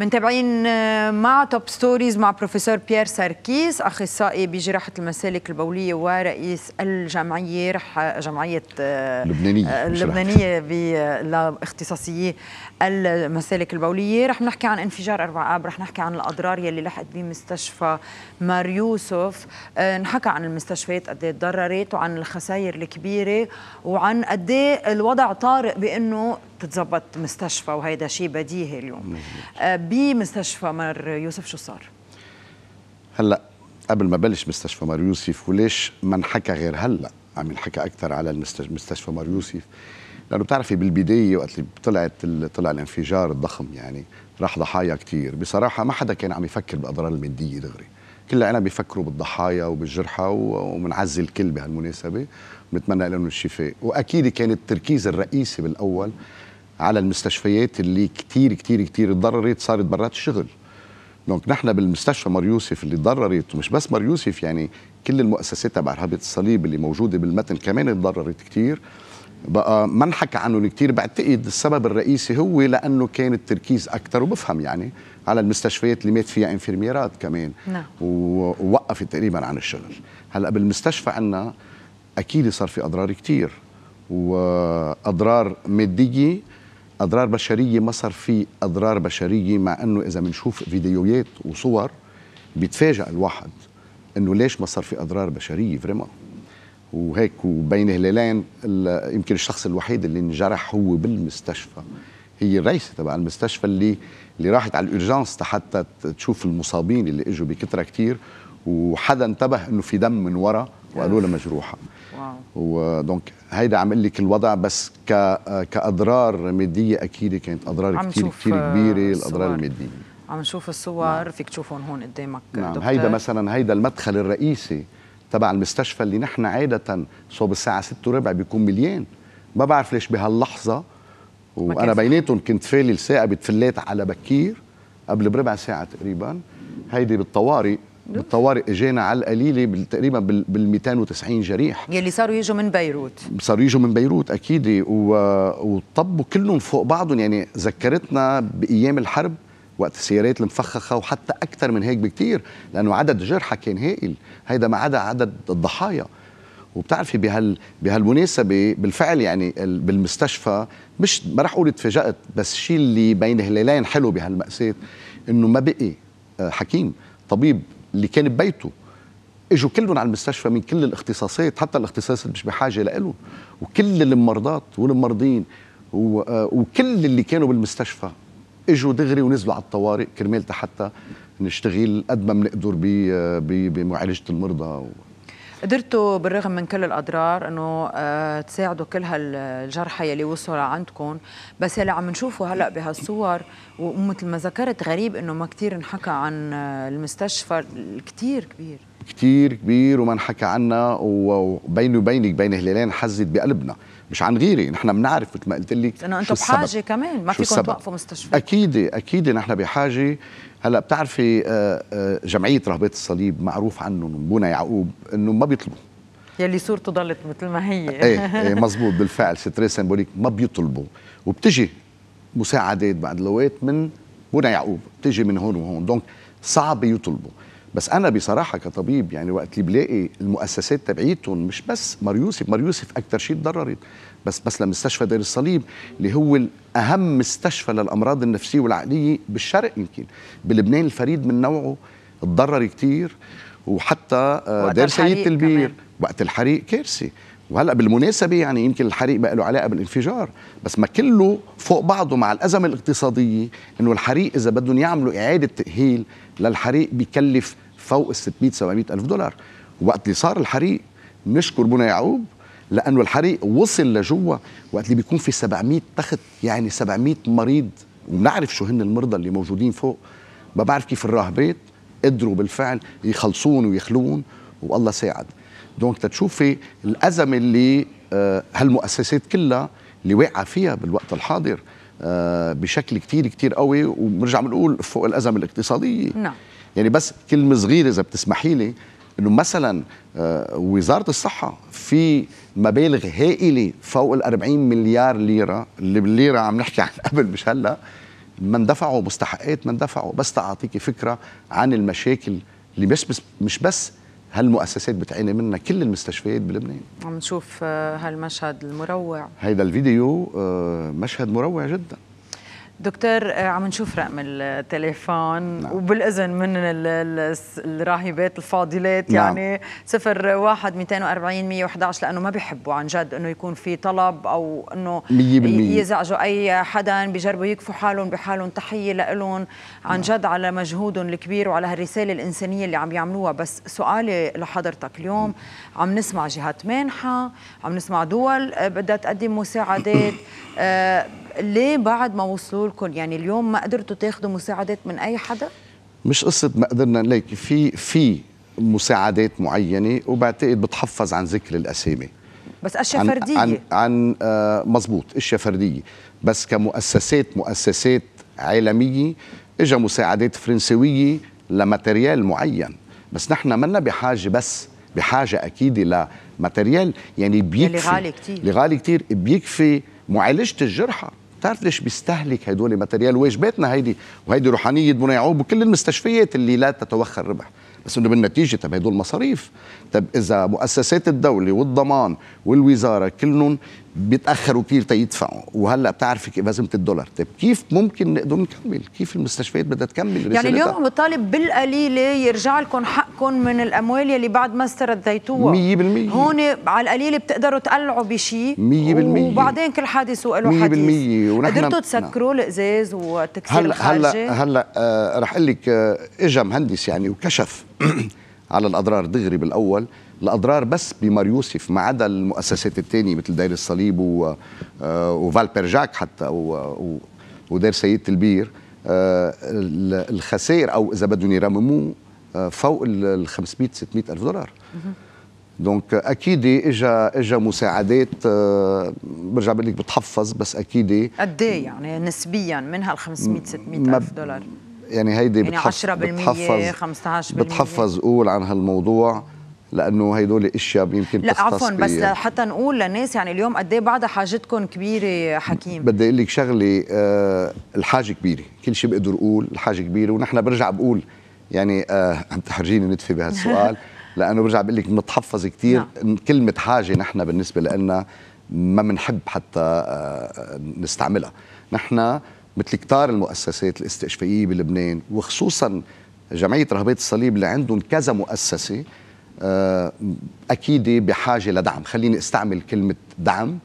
منتابعين آه، مع توب ستوريز مع بروفيسور بيير ساركيس اخصائي بجراحه المسالك البوليه ورئيس الجمعيه رح جمعيه اللبنانيه آه، اللبنانيه آه، لاختصاصيي المسالك البوليه رح نحكي عن انفجار 4 اب رح نحكي عن الاضرار يلي لحقت بمستشفى مار يوسف نحكى عن المستشفيات قد ايه تضررت وعن الخسائر الكبيره وعن قد ايه الوضع طارئ بانه تتظبط مستشفى وهيدا شيء بديهي اليوم آه، بمستشفى مر يوسف شو صار هلا قبل ما بلش مستشفى مار يوسف وليش ما انحكى غير هلا عم ينحكى اكثر على مستشفى مار يوسف لانه بتعرفي بالبدايه وقت اللي طلعت طلع الانفجار الضخم يعني راح ضحايا كثير بصراحه ما حدا كان عم يفكر بالاضرار الماديه دغري كلها أنا بيفكروا بالضحايا وبالجرحى ومنعزي الكل بهالمناسبة ونتمنى لهم الشفاء وأكيد كان التركيز الرئيسي بالأول على المستشفيات اللي كتير كتير كتير تضررت صارت برات الشغل دونك نحن بالمستشفى مار يوسف اللي تضررت ومش بس مار يوسف يعني كل المؤسسات تبع رهبه الصليب اللي موجوده بالمتن كمان تضررت كتير بقى ما انحكى عنهم كثير بعتقد السبب الرئيسي هو لانه كان التركيز اكثر وبفهم يعني على المستشفيات اللي مات فيها انفيرميرات كمان نعم. ووقفت تقريبا عن الشغل هلا بالمستشفى عندنا اكيد صار في اضرار كثير واضرار ماديه اضرار بشريه ما صار في اضرار بشريه مع انه اذا بنشوف فيديوهات وصور بيتفاجئ الواحد انه ليش ما صار في اضرار بشريه فريما وهيك وبين هلالين يمكن الشخص الوحيد اللي انجرح هو بالمستشفى هي الرئيسه تبع المستشفى اللي اللي راحت على الأورجانس حتى تشوف المصابين اللي اجوا بكثره كثير وحدا انتبه انه في دم من ورا وقالوا لها مجروحه واو ودونك هيدا عم لك الوضع بس ك كاضرار ماديه اكيد كانت اضرار كثير كثير كبيره آه، الاضرار الماديه عم نشوف الصور نعم. فيك تشوفهم هون قدامك نعم. دكتور. هيدا مثلا هيدا المدخل الرئيسي تبع المستشفى اللي نحن عاده صوب الساعه 6 وربع بيكون مليان ما بعرف ليش بهاللحظه وانا بيناتهم كنت فالي الساعه بتفليت على بكير قبل بربع ساعه تقريبا هيدي بالطوارئ نعم. بالطوارئ اجينا على القليله تقريبا بال 290 جريح يلي صاروا يجوا من بيروت صاروا يجوا من بيروت اكيد وطبوا كلهم فوق بعضهم يعني ذكرتنا بايام الحرب وقت السيارات المفخخه وحتى اكثر من هيك بكثير لانه عدد الجرحى كان هائل هيدا ما عدا عدد الضحايا وبتعرفي بهال بهالمناسبه بالفعل يعني بالمستشفى مش ما راح اقول تفاجات بس الشيء اللي بين هلالين حلو بهالمأساة انه ما بقي آه، حكيم طبيب اللي كان ببيته اجوا كلهم على المستشفى من كل الاختصاصات حتى الاختصاصات مش بحاجه لإلهم وكل الممرضات والممرضين آه، وكل اللي كانوا بالمستشفى اجوا دغري ونزلوا على الطوارئ كرمال حتى نشتغل قد ما بنقدر آه، بمعالجه المرضى قدرتوا بالرغم من كل الأضرار أنه آه، تساعدوا كل هالجرحى يلي وصلوا لعندكم بس يلي عم نشوفه هلأ بهالصور ومثل ما ذكرت غريب أنه ما كثير انحكى عن آه، المستشفى الكثير كبير كتير كبير وما انحكى عنا وبيني وبينك بين هلالين حزت بقلبنا مش عن غيري نحن بنعرف مثل ما قلت لك انه انتم بحاجه السبب. كمان ما فيكم توقفوا مستشفى اكيد اكيد نحن بحاجه هلا بتعرفي آه، آه، جمعيه رهبات الصليب معروف عنهم بونا يعقوب انه ما بيطلبوا يلي صورته ضلت مثل ما هي ايه, ايه مزبوط بالفعل ستري سيمبوليك ما بيطلبوا وبتجي مساعدات بعد الوقت من بونا يعقوب بتجي من هون وهون دونك صعب يطلبوا بس انا بصراحه كطبيب يعني وقت اللي بلاقي المؤسسات تبعيتهم مش بس مار يوسف مار يوسف اكثر شيء تضررت بس بس لمستشفى دير الصليب اللي هو اهم مستشفى للامراض النفسيه والعقليه بالشرق يمكن بلبنان الفريد من نوعه تضرر كثير وحتى آه، دير سيد البير وقت الحريق كارثه وهلا بالمناسبه يعني يمكن الحريق بقى له علاقه بالانفجار بس ما كله فوق بعضه مع الازمه الاقتصاديه انه الحريق اذا بدهم يعملوا اعاده تاهيل للحريق بيكلف فوق ال 600 700 الف دولار وقت اللي صار الحريق نشكر بنا يعقوب لانه الحريق وصل لجوا وقت اللي بيكون في 700 تخت يعني 700 مريض وبنعرف شو هن المرضى اللي موجودين فوق ما بعرف كيف الراهبات قدروا بالفعل يخلصون ويخلون والله ساعد دونك تتشوفي الازمه اللي آه، هالمؤسسات كلها اللي واقعه فيها بالوقت الحاضر آه، بشكل كتير كتير قوي وبنرجع بنقول فوق الازمه الاقتصاديه نعم يعني بس كلمه صغيره اذا بتسمحي لي انه مثلا آه، وزاره الصحه في مبالغ هائله فوق ال 40 مليار ليره اللي بالليره عم نحكي عن قبل مش هلا ما اندفعوا مستحقات ما اندفعوا بس تعطيك فكره عن المشاكل اللي مش بس مش بس هالمؤسسات بتعاني منها كل المستشفيات بلبنان عم نشوف آه، هالمشهد المروع هيدا الفيديو آه، مشهد مروع جدا دكتور آه، عم نشوف رقم التليفون نعم. وبالاذن من الراهبات الفاضلات نعم. يعني 01 240 111 لانه ما بيحبوا عن جد انه يكون في طلب او انه يزعجوا اي حدا بيجربوا يكفوا حالهم بحالهم تحيه لهم عن نعم. جد على مجهودهم الكبير وعلى هالرساله الانسانيه اللي عم يعملوها بس سؤالي لحضرتك اليوم عم نسمع جهات مانحه عم نسمع دول آه، بدها تقدم مساعدات آه ليه بعد ما وصلوا لكم يعني اليوم ما قدرتوا تاخذوا مساعدات من اي حدا مش قصه ما قدرنا ليك في في مساعدات معينه وبعتقد بتحفظ عن ذكر الاسامي بس اشياء عن فرديه عن عن آه مزبوط اشياء فرديه بس كمؤسسات مؤسسات عالميه اجا مساعدات فرنسويه لماتريال معين بس نحن منا بحاجه بس بحاجه اكيد لماتريال يعني, يعني بيكفي اللي غالي كتير اللي غالي كتير بيكفي معالجه الجرحى بتعرف ليش بيستهلك هدول ماتريال واجباتنا هيدي وهيدي روحانيه بني يعقوب وكل المستشفيات اللي لا تتوخى الربح بس انه بالنتيجه طب هدول مصاريف طب اذا مؤسسات الدوله والضمان والوزاره كلهم بيتاخروا كتير تيدفعوا وهلا كيف بزمه الدولار طيب كيف ممكن نقدر نكمل كيف المستشفيات بدها تكمل يعني اليوم عم بطالب بالقليله يرجع لكم حقكم من الاموال يلي بعد ما استرديتوها 100% هون على القليله بتقدروا تقلعوا بشيء 100% وبعدين كل حادث وله حديث 100% ونحن قدرتوا تسكروا الازاز وتكسير هلا هلا هلا آه، رح اقول لك آه، اجى مهندس يعني وكشف على الاضرار دغري بالاول الاضرار بس بمار يوسف ما عدا المؤسسات الثانيه مثل دير الصليب و... آه، وفالبرجاك حتى و... ودير سيدة البير آه، الخسائر او اذا بدهم يرمموه آه، فوق ال 500 600 الف دولار دونك اكيد اجا اجا مساعدات برجع بقول لك بتحفظ بس اكيد قد ايه يعني نسبيا من هال 500 600 الف دولار يعني هيدي يعني بتحفظ 10% بتحفظ 15% بتحفظ قول عن هالموضوع لانه هدول اشياء يمكن لا عفوا بس حتى نقول للناس يعني اليوم قد ايه بعدها حاجتكم كبيره حكيم بدي اقول لك شغله آه الحاجه كبيره كل شيء بقدر اقول الحاجه كبيره ونحن برجع بقول يعني آه عم تحرجيني ندفي بهالسؤال لانه برجع بقول لك بنتحفظ كثير نعم. كلمه حاجه نحن بالنسبه لنا ما بنحب حتى آه نستعملها نحن مثل كتار المؤسسات الاستشفائيه بلبنان وخصوصا جمعيه رهبات الصليب اللي عندهم كذا مؤسسه آه، اكيد بحاجه لدعم خليني استعمل كلمه دعم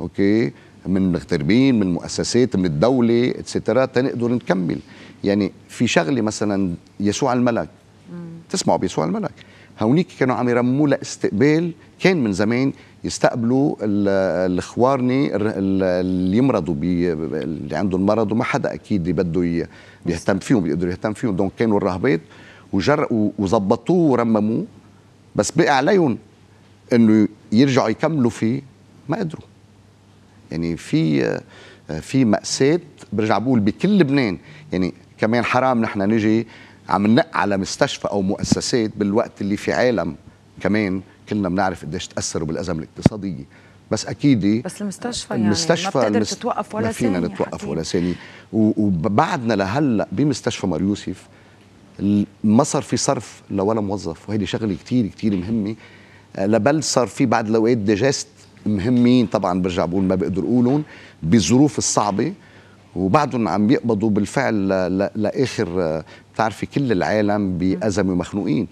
اوكي من مغتربين من مؤسسات من الدوله اتسترا تنقدر نكمل يعني في شغله مثلا يسوع الملك تسمعوا بيسوع الملك هونيك كانوا عم يرموا لاستقبال كان من زمان يستقبلوا الخوارني اللي يمرضوا اللي عندهم مرض وما حدا اكيد بده بيهتم فيهم بيقدر يهتم فيهم دونك كانوا الرهبات وجر وظبطوه ورمموه بس بقى عليهم انه يرجعوا يكملوا فيه ما قدروا يعني في في مأساة برجع بقول بكل لبنان يعني كمان حرام نحن نجي عم نق على مستشفى او مؤسسات بالوقت اللي في عالم كمان كلنا بنعرف قديش تاثروا بالازمه الاقتصاديه بس اكيد بس المستشفى يعني المستشفى ما بتقدر تتوقف ولا ما فينا نتوقف ولا ثانيه وبعدنا لهلا بمستشفى مار يوسف ما صار في صرف لولا موظف وهيدي شغله كتير كتير مهمه آه، لبل صار في بعد الاوقات ايه ديجست مهمين طبعا برجع بقول ما بقدر اقولهم بالظروف الصعبه وبعدهم عم يقبضوا بالفعل لاخر آه، بتعرفي كل العالم بازمه مخنوقين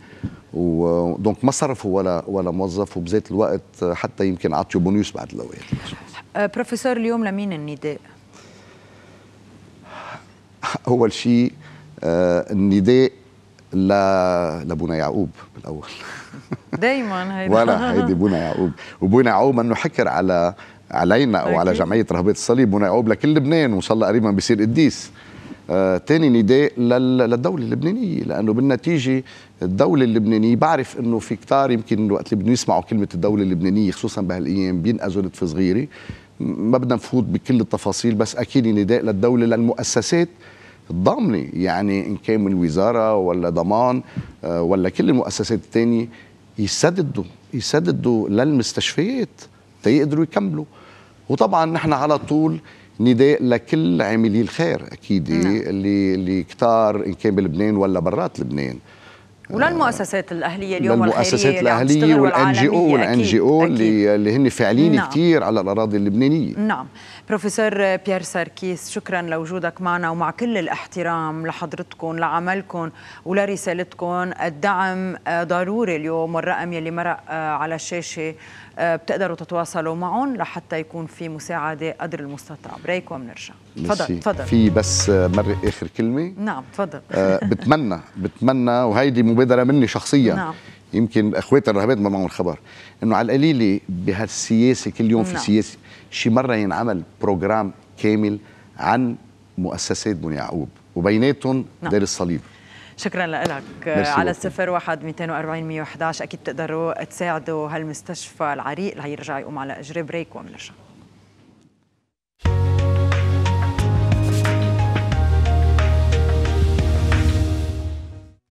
ودونك ما صرفوا ولا ولا موظف وبذات الوقت حتى يمكن عطيوا بونيوس بعد الاوقات ايه. آه، بروفيسور اليوم لمين النداء؟ اول شيء آه، النداء لبونا يعقوب بالاول دايما هيدا ولا هيدي بونا يعقوب وبونا يعقوب منه حكر على علينا او على جمعيه رهبات الصليب بونا يعقوب لكل لبنان الله قريبا بيصير قديس آه، تاني نداء للدولة اللبنانية لأنه بالنتيجة الدولة اللبنانية بعرف أنه في كتار يمكن وقت اللي بدهم يسمعوا كلمة الدولة اللبنانية خصوصا بهالأيام بينقذوا نتفة صغيرة ما بدنا نفوت بكل التفاصيل بس أكيد نداء للدولة للمؤسسات الضامنه يعني ان كان من وزاره ولا ضمان آه، ولا كل المؤسسات الثانيه يسددوا يسددوا للمستشفيات تيقدروا يكملوا وطبعا نحن على طول نداء لكل عاملي الخير اكيد اللي نعم. اللي كتار ان كان بلبنان ولا برات لبنان وللمؤسسات الاهليه اليوم للمؤسسات الاهليه والان جي او والان جي او اللي, اللي هن فاعلين نعم. كثير على الاراضي اللبنانيه نعم بروفيسور بيير ساركيس شكرا لوجودك معنا ومع كل الاحترام لحضرتكم لعملكم ولرسالتكم الدعم ضروري اليوم والرقم يلي مرق آه، على الشاشه آه، بتقدروا تتواصلوا معهم لحتى يكون في مساعده قدر المستطاع بريك ومنرجع تفضل تفضل في بس مرق اخر كلمه نعم تفضل آه بتمنى بتمنى وهيدي مبادره مني شخصيا نعم يمكن اخواتي الرهبات ما معهم الخبر انه على القليله بهالسياسه كل يوم نعم. في سياسه شي مره ينعمل بروجرام كامل عن مؤسسات بني يعقوب وبيناتهم نعم. دير الصليب شكرا لك على السفر واحد 240 111 اكيد بتقدروا تساعدوا هالمستشفى العريق ليرجع يقوم على اجري بريك ومنرجع